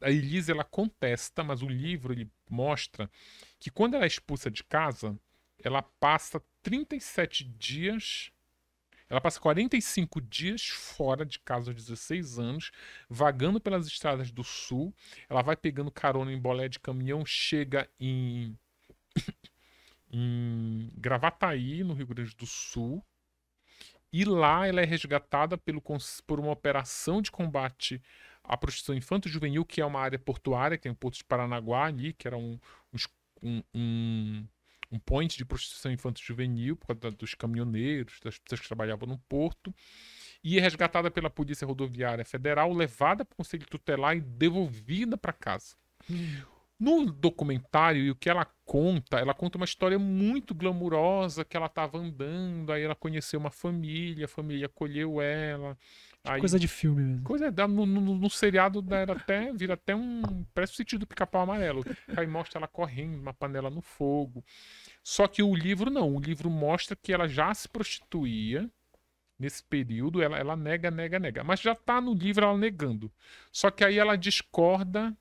a Elise ela contesta, mas o livro ele mostra que quando ela é expulsa de casa, ela passa 37 dias, ela passa 45 dias fora de casa aos 16 anos, vagando pelas estradas do sul. Ela vai pegando carona em bolé de caminhão, chega em, em Gravataí, no Rio Grande do Sul. E lá ela é resgatada pelo, por uma operação de combate a prostituição infanto-juvenil, que é uma área portuária, que tem o Porto de Paranaguá ali, que era um, um, um, um de prostituição infanto-juvenil, por causa dos caminhoneiros, das pessoas que trabalhavam no porto, e é resgatada pela Polícia Rodoviária Federal, levada para o Conselho Tutelar e devolvida para casa. Hum. No documentário, e o que ela conta, ela conta uma história muito glamurosa, que ela estava andando, aí ela conheceu uma família, a família acolheu ela, Aí, coisa de filme mesmo. Coisa, é, no, no, no seriado era até, vira até um. Parece o sentido do pica-pau amarelo. Aí mostra ela correndo, uma panela no fogo. Só que o livro não. O livro mostra que ela já se prostituía nesse período. Ela, ela nega, nega, nega. Mas já tá no livro ela negando. Só que aí ela discorda.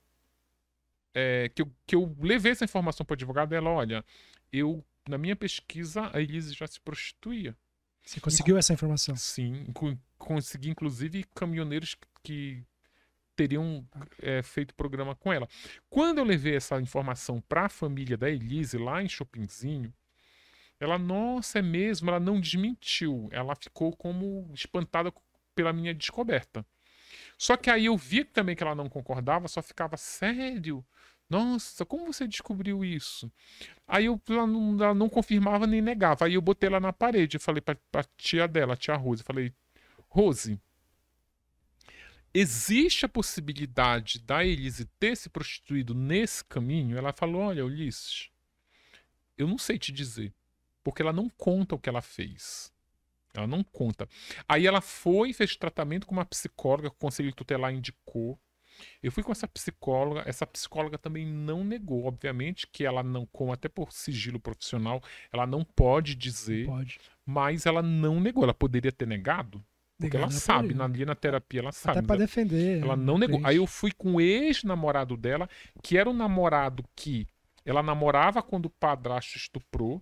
É, que, eu, que eu levei essa informação para o advogado. Ela, olha, eu, na minha pesquisa, a Elise já se prostituía. Você conseguiu essa informação? Sim, consegui inclusive caminhoneiros que teriam é, feito programa com ela. Quando eu levei essa informação para a família da Elise lá em Shoppingzinho, ela, nossa, é mesmo, ela não desmentiu. Ela ficou como espantada pela minha descoberta. Só que aí eu vi também que ela não concordava, só ficava sério. Nossa, como você descobriu isso? Aí eu, ela não, ela não confirmava nem negava. Aí eu botei ela na parede. Eu falei pra, pra tia dela, a tia Rose. Eu falei, Rose, existe a possibilidade da Elise ter se prostituído nesse caminho? Ela falou, olha, Ulisses, eu não sei te dizer. Porque ela não conta o que ela fez. Ela não conta. Aí ela foi, fez tratamento com uma psicóloga, que o conselho tutelar indicou. Eu fui com essa psicóloga, essa psicóloga também não negou, obviamente, que ela não, como até por sigilo profissional, ela não pode dizer, não pode. mas ela não negou, ela poderia ter negado, porque ela sabe, na, ali na terapia ela sabe. Até pra defender. Ela não né, negou. Aí eu fui com o ex-namorado dela, que era o namorado que ela namorava quando o padrasto estuprou.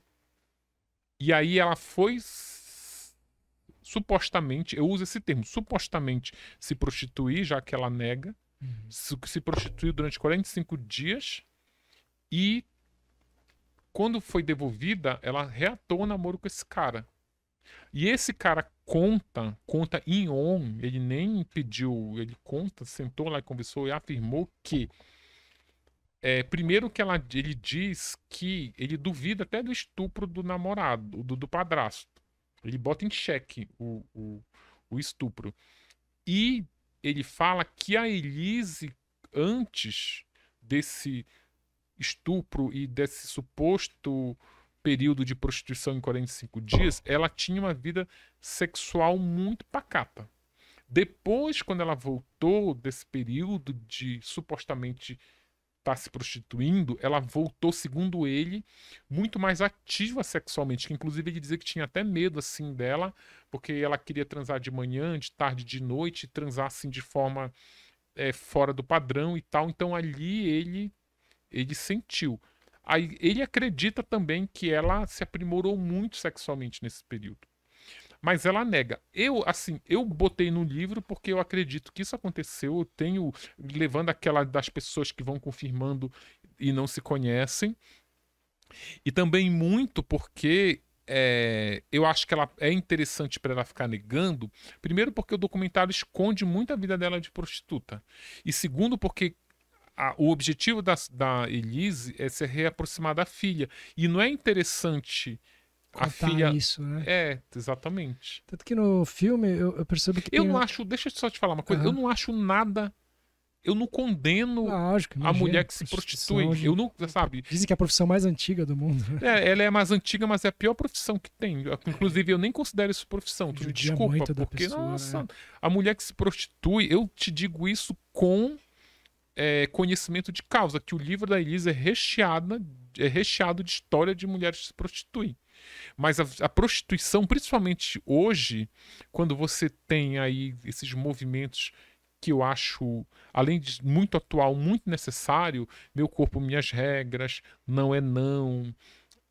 E aí ela foi supostamente, eu uso esse termo, supostamente se prostituir, já que ela nega uhum. se, se prostituiu durante 45 dias e quando foi devolvida, ela reatou o namoro com esse cara. E esse cara conta, conta em on, ele nem pediu, ele conta, sentou lá e conversou e afirmou que é, primeiro que ela, ele diz que ele duvida até do estupro do namorado, do, do padrasto. Ele bota em xeque o, o, o estupro. E ele fala que a Elise, antes desse estupro e desse suposto período de prostituição em 45 dias, ela tinha uma vida sexual muito pacata. Depois, quando ela voltou desse período de supostamente está se prostituindo, ela voltou, segundo ele, muito mais ativa sexualmente. Que inclusive ele dizia que tinha até medo assim dela, porque ela queria transar de manhã, de tarde, de noite, transar assim de forma é, fora do padrão e tal. Então ali ele ele sentiu. Aí, ele acredita também que ela se aprimorou muito sexualmente nesse período mas ela nega. Eu, assim, eu botei no livro porque eu acredito que isso aconteceu, eu tenho, levando aquela das pessoas que vão confirmando e não se conhecem, e também muito porque é, eu acho que ela é interessante para ela ficar negando. Primeiro, porque o documentário esconde muito a vida dela de prostituta. E segundo, porque a, o objetivo da, da Elise é se reaproximar da filha. E não é interessante a filha isso, né? É, exatamente. Tanto que no filme eu, eu percebo que. Eu tem... não acho, deixa eu só te falar uma coisa, uhum. eu não acho nada. Eu não condeno Lógico, a mulher que se prostitui. Eu não, sabe? Dizem que é a profissão mais antiga do mundo. Né? É, ela é mais antiga, mas é a pior profissão que tem. Inclusive, eu nem considero isso profissão. Tu me desculpa, porque, pessoa, nossa, né? a mulher que se prostitui, eu te digo isso com é, conhecimento de causa, que o livro da Elisa é recheada, é recheado de história de mulheres que se prostituem. Mas a, a prostituição, principalmente hoje, quando você tem aí esses movimentos que eu acho, além de muito atual, muito necessário, meu corpo, minhas regras, não é não,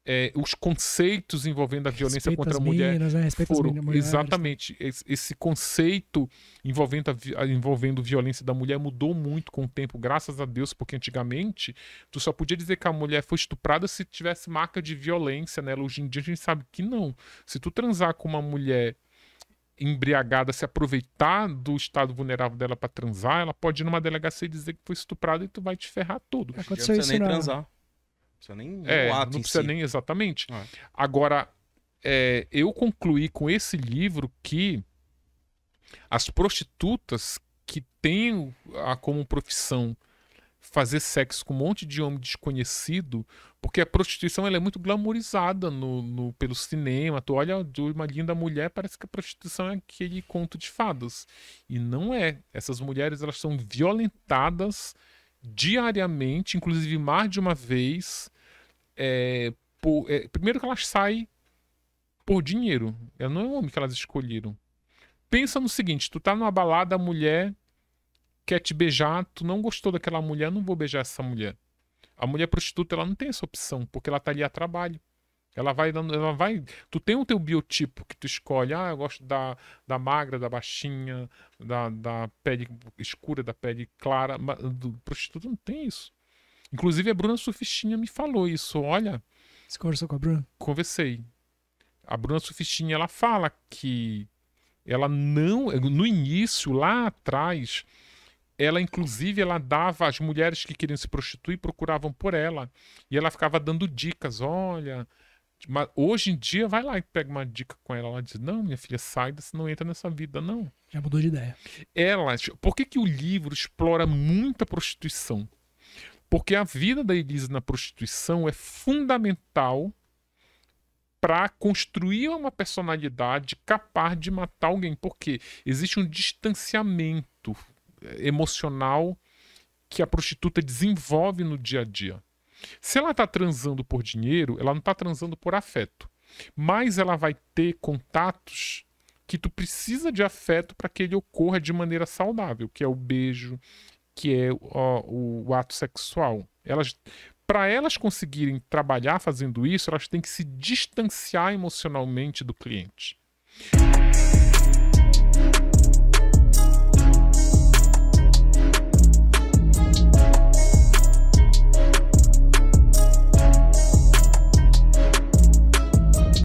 é, os conceitos envolvendo a violência contra a mulher minas, né? foram mulheres, exatamente né? esse conceito envolvendo a, envolvendo violência da mulher mudou muito com o tempo graças a Deus porque antigamente tu só podia dizer que a mulher foi estuprada se tivesse marca de violência nela hoje em dia a gente sabe que não se tu transar com uma mulher embriagada se aproveitar do estado vulnerável dela para transar, ela pode ir numa delegacia e dizer que foi estuprada e tu vai te ferrar tudo. Aconteceu isso nem não. transar precisa nem é, Não precisa si. nem, exatamente. É. Agora, é, eu concluí com esse livro que as prostitutas que têm a, como profissão fazer sexo com um monte de homem desconhecido, porque a prostituição ela é muito glamorizada no, no, pelo cinema. Tu olha uma linda mulher, parece que a prostituição é aquele conto de fadas. E não é. Essas mulheres elas são violentadas diariamente, inclusive mais de uma vez, é, por, é, primeiro que elas saem por dinheiro. Ela é, não é o homem que elas escolheram. Pensa no seguinte: tu tá numa balada, a mulher quer te beijar, tu não gostou daquela mulher, não vou beijar essa mulher. A mulher prostituta, ela não tem essa opção, porque ela tá ali a trabalho. Ela vai dando, ela vai. Tu tem o teu biotipo que tu escolhe. Ah, eu gosto da, da magra, da baixinha, da, da pele escura, da pele clara. Mas, do prostituto não tem isso. Inclusive, a Bruna Sufistinha me falou isso. Olha. Você conversou com a Bruna? Conversei. A Bruna Sufistinha, ela fala que ela não. No início, lá atrás, ela, inclusive, ela dava. As mulheres que queriam se prostituir procuravam por ela. E ela ficava dando dicas. Olha. Mas hoje em dia, vai lá e pega uma dica com ela. Ela diz: Não, minha filha, sai, você não entra nessa vida, não. Já mudou de ideia. Elas. Tipo, por que, que o livro explora muita prostituição? Porque a vida da Elise na prostituição é fundamental para construir uma personalidade capaz de matar alguém, porque existe um distanciamento eh, emocional que a prostituta desenvolve no dia a dia. Se ela está transando por dinheiro, ela não está transando por afeto, mas ela vai ter contatos que tu precisa de afeto para que ele ocorra de maneira saudável, que é o beijo, que é o, o ato sexual. Elas, para elas conseguirem trabalhar fazendo isso, elas têm que se distanciar emocionalmente do cliente.